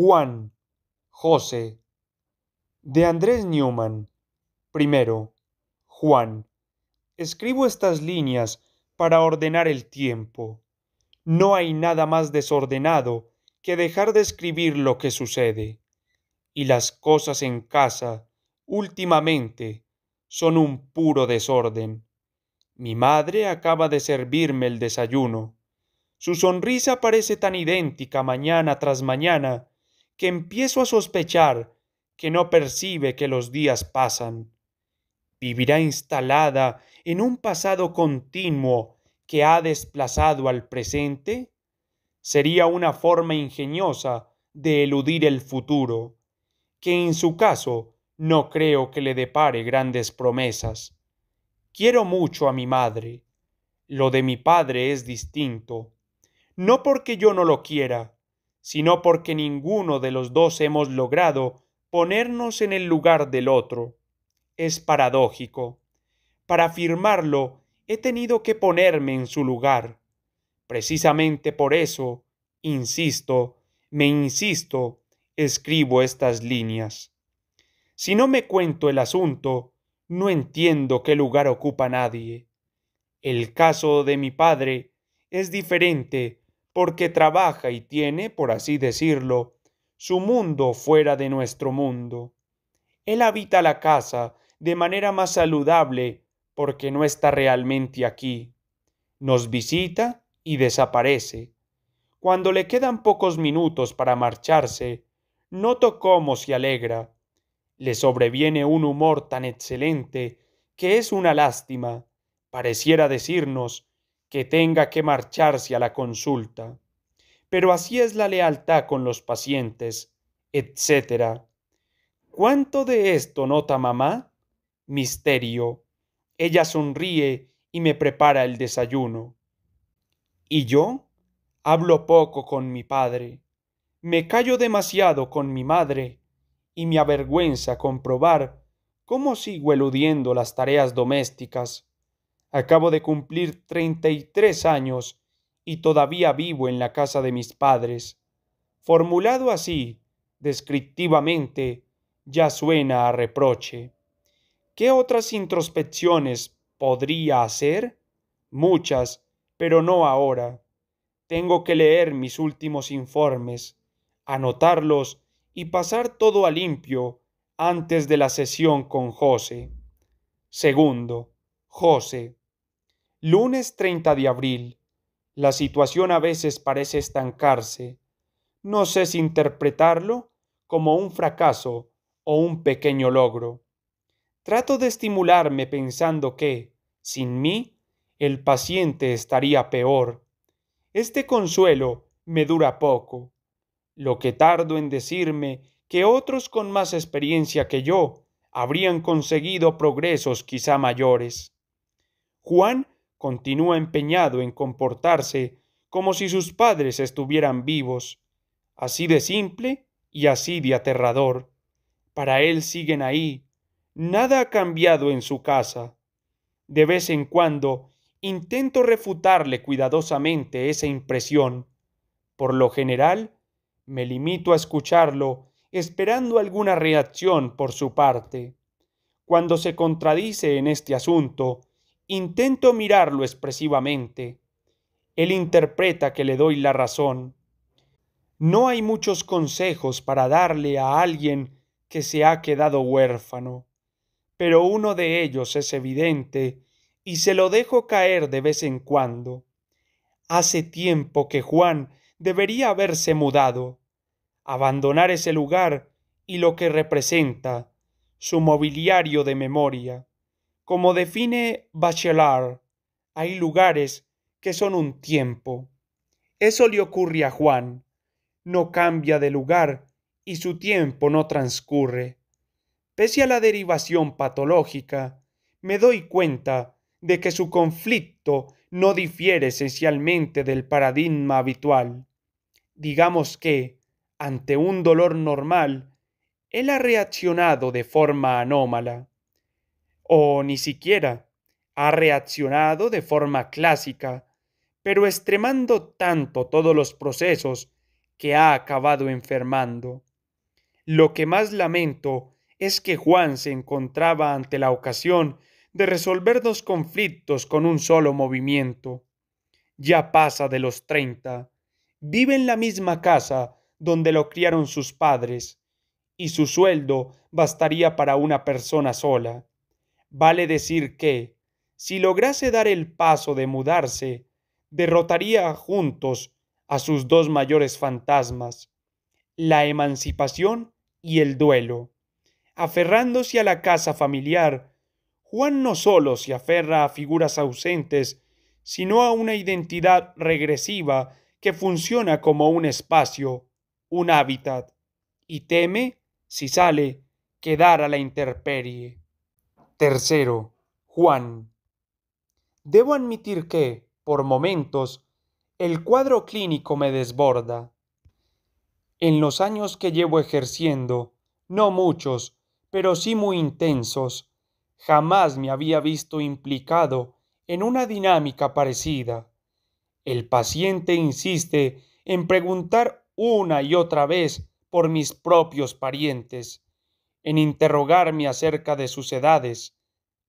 Juan, José, de Andrés Newman. Primero, Juan. Escribo estas líneas para ordenar el tiempo. No hay nada más desordenado que dejar de escribir lo que sucede. Y las cosas en casa, últimamente, son un puro desorden. Mi madre acaba de servirme el desayuno. Su sonrisa parece tan idéntica mañana tras mañana que empiezo a sospechar que no percibe que los días pasan. Vivirá instalada en un pasado continuo que ha desplazado al presente. Sería una forma ingeniosa de eludir el futuro, que en su caso no creo que le depare grandes promesas. Quiero mucho a mi madre. Lo de mi padre es distinto, no porque yo no lo quiera, sino porque ninguno de los dos hemos logrado ponernos en el lugar del otro. Es paradójico. Para afirmarlo, he tenido que ponerme en su lugar. Precisamente por eso, insisto, me insisto, escribo estas líneas. Si no me cuento el asunto, no entiendo qué lugar ocupa nadie. El caso de mi padre es diferente porque trabaja y tiene, por así decirlo, su mundo fuera de nuestro mundo. Él habita la casa de manera más saludable porque no está realmente aquí. Nos visita y desaparece. Cuando le quedan pocos minutos para marcharse, noto cómo se alegra. Le sobreviene un humor tan excelente que es una lástima. Pareciera decirnos que tenga que marcharse a la consulta. Pero así es la lealtad con los pacientes, etc. ¿Cuánto de esto nota mamá? Misterio. Ella sonríe y me prepara el desayuno. ¿Y yo? Hablo poco con mi padre. Me callo demasiado con mi madre y me avergüenza comprobar cómo sigo eludiendo las tareas domésticas Acabo de cumplir treinta y tres años y todavía vivo en la casa de mis padres. Formulado así, descriptivamente, ya suena a reproche. ¿Qué otras introspecciones podría hacer? Muchas, pero no ahora. Tengo que leer mis últimos informes, anotarlos y pasar todo a limpio antes de la sesión con José. Segundo, José. Lunes 30 de abril. La situación a veces parece estancarse. No sé si interpretarlo como un fracaso o un pequeño logro. Trato de estimularme pensando que, sin mí, el paciente estaría peor. Este consuelo me dura poco. Lo que tardo en decirme que otros con más experiencia que yo habrían conseguido progresos quizá mayores. Juan continúa empeñado en comportarse como si sus padres estuvieran vivos, así de simple y así de aterrador. Para él siguen ahí. Nada ha cambiado en su casa. De vez en cuando intento refutarle cuidadosamente esa impresión. Por lo general, me limito a escucharlo esperando alguna reacción por su parte. Cuando se contradice en este asunto, Intento mirarlo expresivamente. Él interpreta que le doy la razón. No hay muchos consejos para darle a alguien que se ha quedado huérfano, pero uno de ellos es evidente y se lo dejo caer de vez en cuando. Hace tiempo que Juan debería haberse mudado, abandonar ese lugar y lo que representa, su mobiliario de memoria. Como define Bachelard, hay lugares que son un tiempo. Eso le ocurre a Juan. No cambia de lugar y su tiempo no transcurre. Pese a la derivación patológica, me doy cuenta de que su conflicto no difiere esencialmente del paradigma habitual. Digamos que, ante un dolor normal, él ha reaccionado de forma anómala o ni siquiera ha reaccionado de forma clásica, pero extremando tanto todos los procesos que ha acabado enfermando. Lo que más lamento es que Juan se encontraba ante la ocasión de resolver dos conflictos con un solo movimiento. Ya pasa de los treinta, vive en la misma casa donde lo criaron sus padres, y su sueldo bastaría para una persona sola. Vale decir que, si lograse dar el paso de mudarse, derrotaría juntos a sus dos mayores fantasmas, la emancipación y el duelo. Aferrándose a la casa familiar, Juan no solo se aferra a figuras ausentes, sino a una identidad regresiva que funciona como un espacio, un hábitat, y teme, si sale, quedar a la intemperie. Tercero, Juan. Debo admitir que, por momentos, el cuadro clínico me desborda. En los años que llevo ejerciendo, no muchos, pero sí muy intensos, jamás me había visto implicado en una dinámica parecida. El paciente insiste en preguntar una y otra vez por mis propios parientes, en interrogarme acerca de sus edades,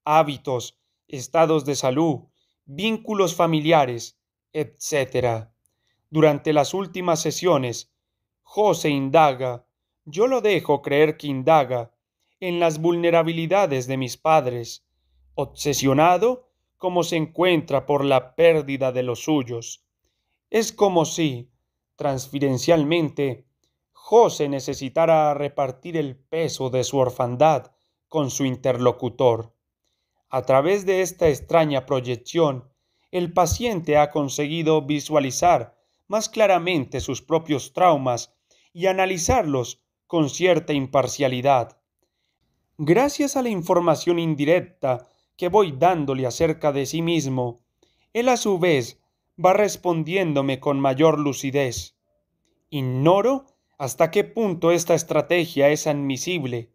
hábitos, estados de salud, vínculos familiares, etc. Durante las últimas sesiones, José indaga, yo lo dejo creer que indaga, en las vulnerabilidades de mis padres, obsesionado como se encuentra por la pérdida de los suyos. Es como si, transferencialmente, José necesitara repartir el peso de su orfandad con su interlocutor. A través de esta extraña proyección, el paciente ha conseguido visualizar más claramente sus propios traumas y analizarlos con cierta imparcialidad. Gracias a la información indirecta que voy dándole acerca de sí mismo, él a su vez va respondiéndome con mayor lucidez. Ignoro hasta qué punto esta estrategia es admisible,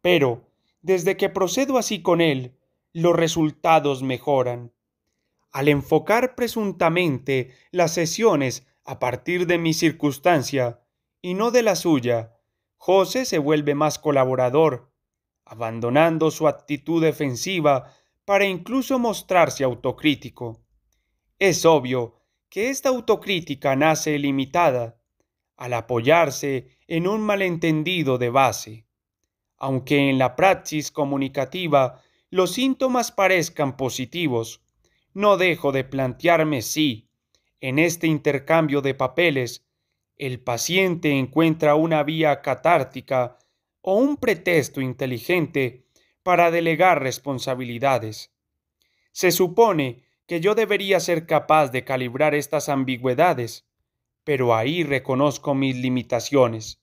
pero desde que procedo así con él, los resultados mejoran. Al enfocar presuntamente las sesiones a partir de mi circunstancia y no de la suya, José se vuelve más colaborador, abandonando su actitud defensiva para incluso mostrarse autocrítico. Es obvio que esta autocrítica nace limitada, al apoyarse en un malentendido de base. Aunque en la praxis comunicativa los síntomas parezcan positivos, no dejo de plantearme si, en este intercambio de papeles, el paciente encuentra una vía catártica o un pretexto inteligente para delegar responsabilidades. Se supone que yo debería ser capaz de calibrar estas ambigüedades, pero ahí reconozco mis limitaciones.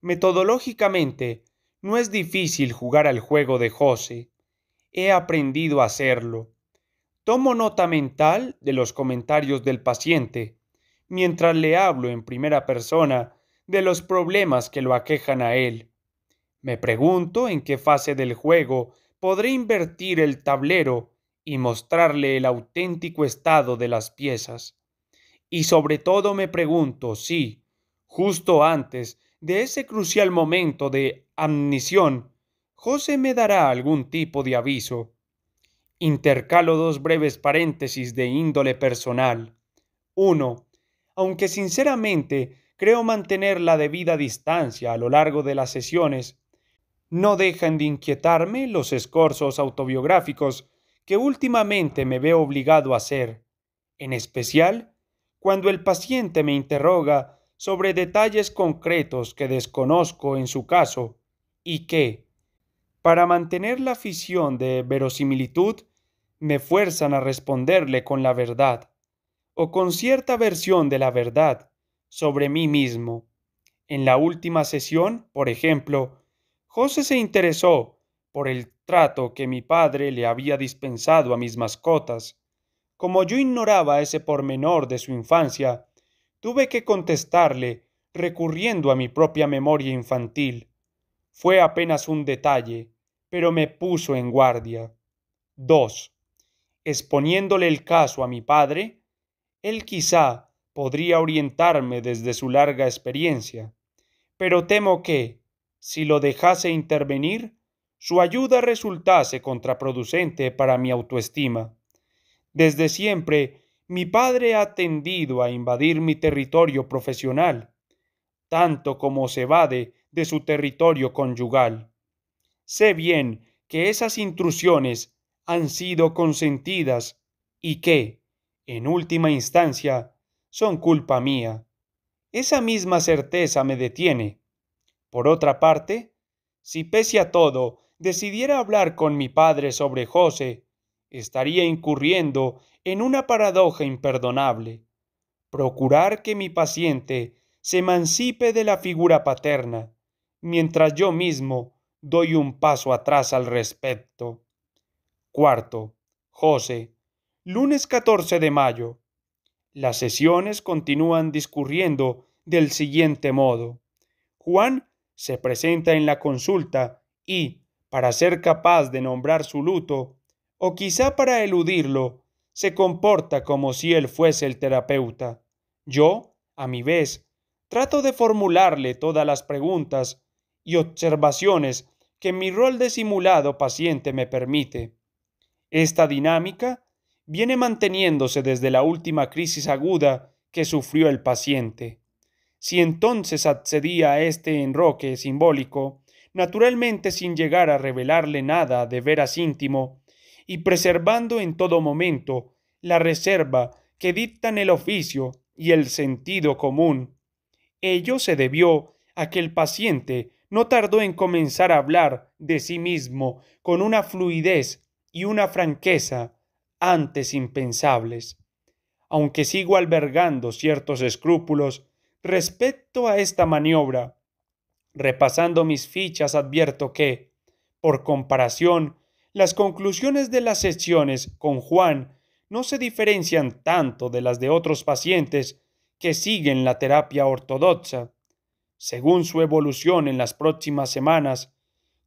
Metodológicamente, no es difícil jugar al juego de José. He aprendido a hacerlo. Tomo nota mental de los comentarios del paciente, mientras le hablo en primera persona de los problemas que lo aquejan a él. Me pregunto en qué fase del juego podré invertir el tablero y mostrarle el auténtico estado de las piezas. Y sobre todo me pregunto si, justo antes de ese crucial momento de amnisión, José me dará algún tipo de aviso. Intercalo dos breves paréntesis de índole personal. Uno, Aunque sinceramente creo mantener la debida distancia a lo largo de las sesiones, no dejan de inquietarme los escorzos autobiográficos que últimamente me veo obligado a hacer, en especial cuando el paciente me interroga sobre detalles concretos que desconozco en su caso y que, para mantener la afición de verosimilitud, me fuerzan a responderle con la verdad, o con cierta versión de la verdad, sobre mí mismo. En la última sesión, por ejemplo, José se interesó por el trato que mi padre le había dispensado a mis mascotas, como yo ignoraba ese pormenor de su infancia, tuve que contestarle recurriendo a mi propia memoria infantil. Fue apenas un detalle, pero me puso en guardia. 2. Exponiéndole el caso a mi padre, él quizá podría orientarme desde su larga experiencia, pero temo que, si lo dejase intervenir, su ayuda resultase contraproducente para mi autoestima. Desde siempre, mi padre ha tendido a invadir mi territorio profesional, tanto como se evade de su territorio conyugal. Sé bien que esas intrusiones han sido consentidas y que, en última instancia, son culpa mía. Esa misma certeza me detiene. Por otra parte, si pese a todo decidiera hablar con mi padre sobre José, estaría incurriendo en una paradoja imperdonable, procurar que mi paciente se emancipe de la figura paterna, mientras yo mismo doy un paso atrás al respecto. Cuarto, José, lunes 14 de mayo. Las sesiones continúan discurriendo del siguiente modo. Juan se presenta en la consulta y, para ser capaz de nombrar su luto, o quizá para eludirlo, se comporta como si él fuese el terapeuta. Yo, a mi vez, trato de formularle todas las preguntas y observaciones que mi rol de simulado paciente me permite. Esta dinámica viene manteniéndose desde la última crisis aguda que sufrió el paciente. Si entonces accedía a este enroque simbólico, naturalmente sin llegar a revelarle nada de veras íntimo, y preservando en todo momento la reserva que dictan el oficio y el sentido común. Ello se debió a que el paciente no tardó en comenzar a hablar de sí mismo con una fluidez y una franqueza antes impensables. Aunque sigo albergando ciertos escrúpulos respecto a esta maniobra, repasando mis fichas advierto que, por comparación las conclusiones de las sesiones con Juan no se diferencian tanto de las de otros pacientes que siguen la terapia ortodoxa. Según su evolución en las próximas semanas,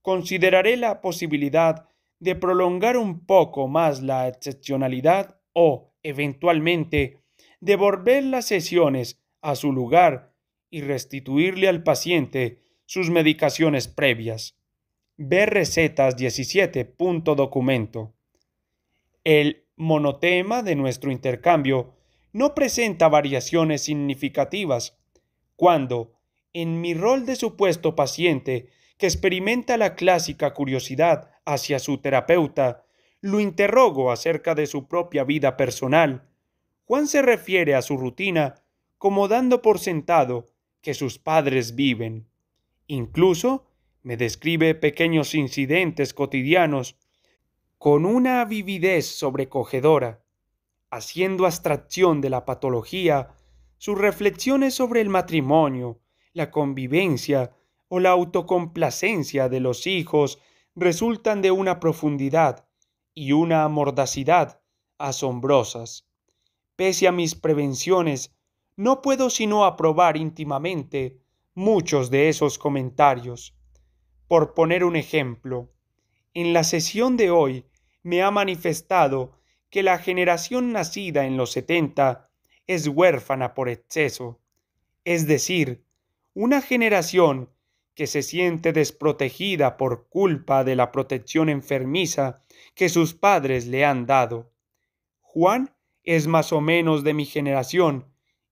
consideraré la posibilidad de prolongar un poco más la excepcionalidad o, eventualmente, devolver las sesiones a su lugar y restituirle al paciente sus medicaciones previas. Ver recetas 17. documento. El monotema de nuestro intercambio no presenta variaciones significativas cuando, en mi rol de supuesto paciente que experimenta la clásica curiosidad hacia su terapeuta, lo interrogo acerca de su propia vida personal. Juan se refiere a su rutina como dando por sentado que sus padres viven. Incluso me describe pequeños incidentes cotidianos con una vividez sobrecogedora, haciendo abstracción de la patología, sus reflexiones sobre el matrimonio, la convivencia o la autocomplacencia de los hijos resultan de una profundidad y una mordacidad asombrosas. Pese a mis prevenciones, no puedo sino aprobar íntimamente muchos de esos comentarios por poner un ejemplo, en la sesión de hoy me ha manifestado que la generación nacida en los 70 es huérfana por exceso, es decir, una generación que se siente desprotegida por culpa de la protección enfermiza que sus padres le han dado. Juan es más o menos de mi generación,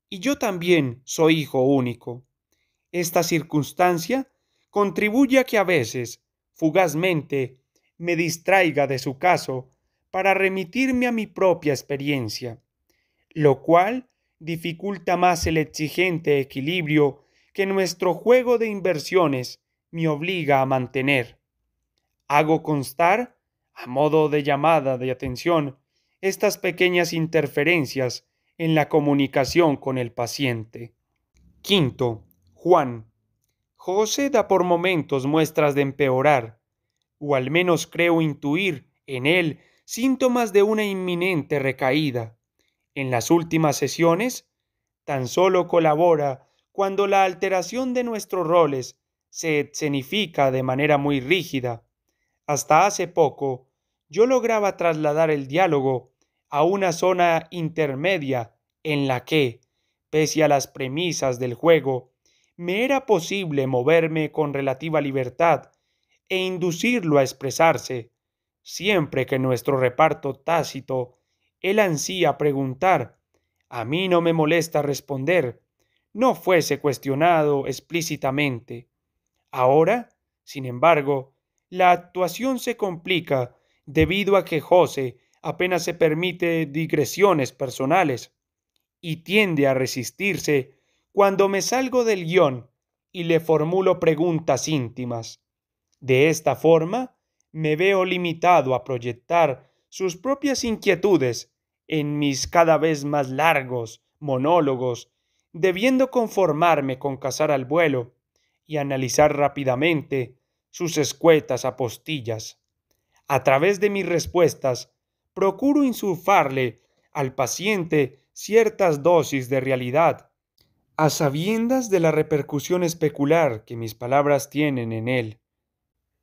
y yo también soy hijo único. Esta circunstancia contribuye a que a veces, fugazmente, me distraiga de su caso para remitirme a mi propia experiencia, lo cual dificulta más el exigente equilibrio que nuestro juego de inversiones me obliga a mantener. Hago constar, a modo de llamada de atención, estas pequeñas interferencias en la comunicación con el paciente. Quinto, Juan, José da por momentos muestras de empeorar, o al menos creo intuir en él síntomas de una inminente recaída. En las últimas sesiones, tan solo colabora cuando la alteración de nuestros roles se escenifica de manera muy rígida. Hasta hace poco, yo lograba trasladar el diálogo a una zona intermedia en la que, pese a las premisas del juego, me era posible moverme con relativa libertad e inducirlo a expresarse, siempre que nuestro reparto tácito él ansía preguntar, a mí no me molesta responder, no fuese cuestionado explícitamente. Ahora, sin embargo, la actuación se complica debido a que José apenas se permite digresiones personales y tiende a resistirse cuando me salgo del guión y le formulo preguntas íntimas. De esta forma, me veo limitado a proyectar sus propias inquietudes en mis cada vez más largos monólogos, debiendo conformarme con cazar al vuelo y analizar rápidamente sus escuetas apostillas. A través de mis respuestas, procuro insufarle al paciente ciertas dosis de realidad a sabiendas de la repercusión especular que mis palabras tienen en él.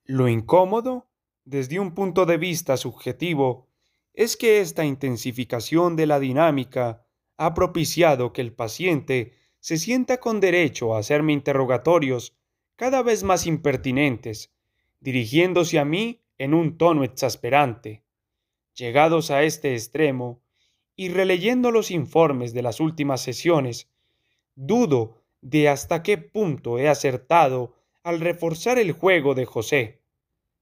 Lo incómodo, desde un punto de vista subjetivo, es que esta intensificación de la dinámica ha propiciado que el paciente se sienta con derecho a hacerme interrogatorios cada vez más impertinentes, dirigiéndose a mí en un tono exasperante. Llegados a este extremo, y releyendo los informes de las últimas sesiones, dudo de hasta qué punto he acertado al reforzar el juego de José.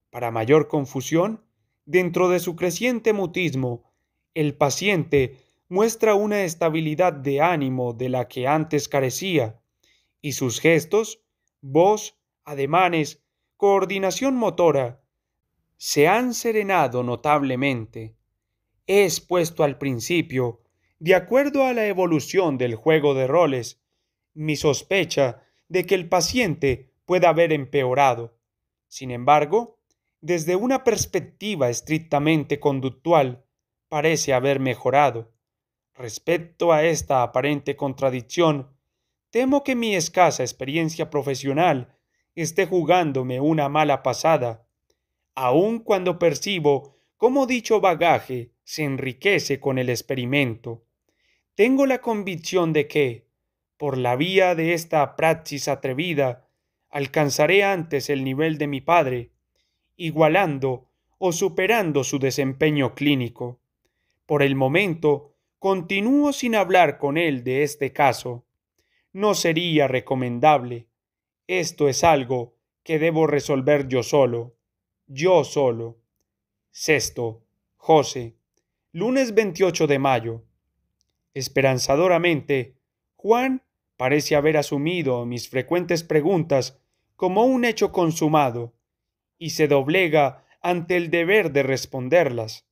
Para mayor confusión, dentro de su creciente mutismo, el paciente muestra una estabilidad de ánimo de la que antes carecía, y sus gestos, voz, ademanes, coordinación motora, se han serenado notablemente. He expuesto al principio, de acuerdo a la evolución del juego de roles, mi sospecha de que el paciente pueda haber empeorado. Sin embargo, desde una perspectiva estrictamente conductual, parece haber mejorado. Respecto a esta aparente contradicción, temo que mi escasa experiencia profesional esté jugándome una mala pasada, aun cuando percibo cómo dicho bagaje se enriquece con el experimento. Tengo la convicción de que, por la vía de esta praxis atrevida, alcanzaré antes el nivel de mi padre, igualando o superando su desempeño clínico. Por el momento, continúo sin hablar con él de este caso. No sería recomendable. Esto es algo que debo resolver yo solo. Yo solo. Sexto. José. Lunes 28 de mayo. Esperanzadoramente, Juan parece haber asumido mis frecuentes preguntas como un hecho consumado, y se doblega ante el deber de responderlas.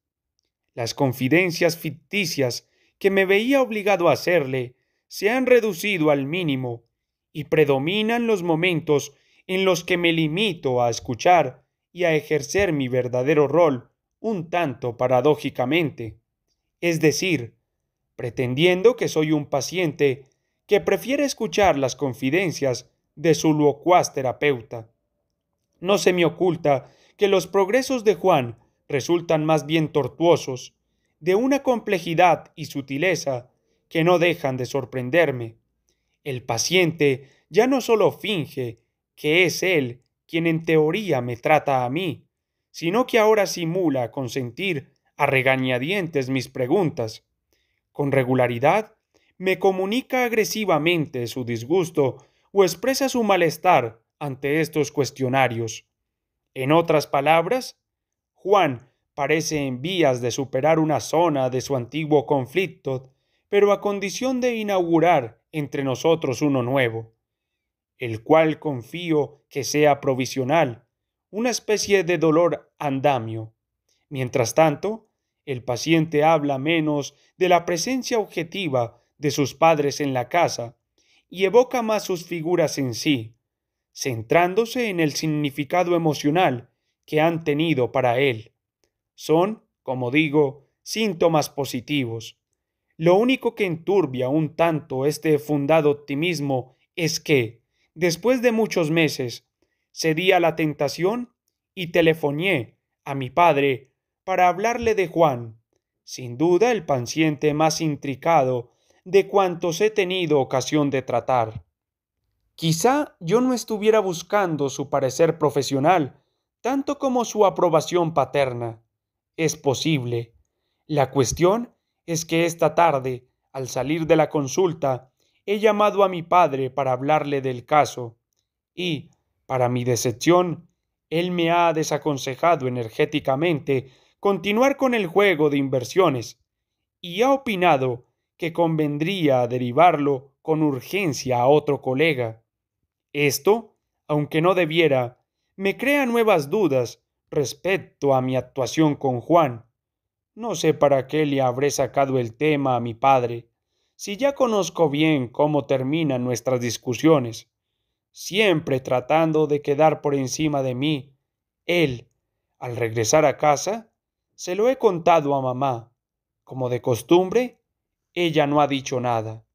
Las confidencias ficticias que me veía obligado a hacerle se han reducido al mínimo, y predominan los momentos en los que me limito a escuchar y a ejercer mi verdadero rol un tanto paradójicamente, es decir, pretendiendo que soy un paciente que prefiere escuchar las confidencias de su locuaz terapeuta. No se me oculta que los progresos de Juan resultan más bien tortuosos, de una complejidad y sutileza que no dejan de sorprenderme. El paciente ya no solo finge que es él quien en teoría me trata a mí, sino que ahora simula consentir a regañadientes mis preguntas. Con regularidad me comunica agresivamente su disgusto o expresa su malestar ante estos cuestionarios. En otras palabras, Juan parece en vías de superar una zona de su antiguo conflicto, pero a condición de inaugurar entre nosotros uno nuevo, el cual confío que sea provisional, una especie de dolor andamio. Mientras tanto, el paciente habla menos de la presencia objetiva de sus padres en la casa y evoca más sus figuras en sí, centrándose en el significado emocional que han tenido para él. Son, como digo, síntomas positivos. Lo único que enturbia un tanto este fundado optimismo es que, después de muchos meses, cedí a la tentación y telefoné a mi padre para hablarle de Juan, sin duda el paciente más intricado de cuantos he tenido ocasión de tratar. Quizá yo no estuviera buscando su parecer profesional, tanto como su aprobación paterna. Es posible. La cuestión es que esta tarde, al salir de la consulta, he llamado a mi padre para hablarle del caso, y, para mi decepción, él me ha desaconsejado energéticamente continuar con el juego de inversiones, y ha opinado que convendría derivarlo con urgencia a otro colega. Esto, aunque no debiera, me crea nuevas dudas respecto a mi actuación con Juan. No sé para qué le habré sacado el tema a mi padre, si ya conozco bien cómo terminan nuestras discusiones, siempre tratando de quedar por encima de mí. Él, al regresar a casa, se lo he contado a mamá. Como de costumbre, ella no ha dicho nada.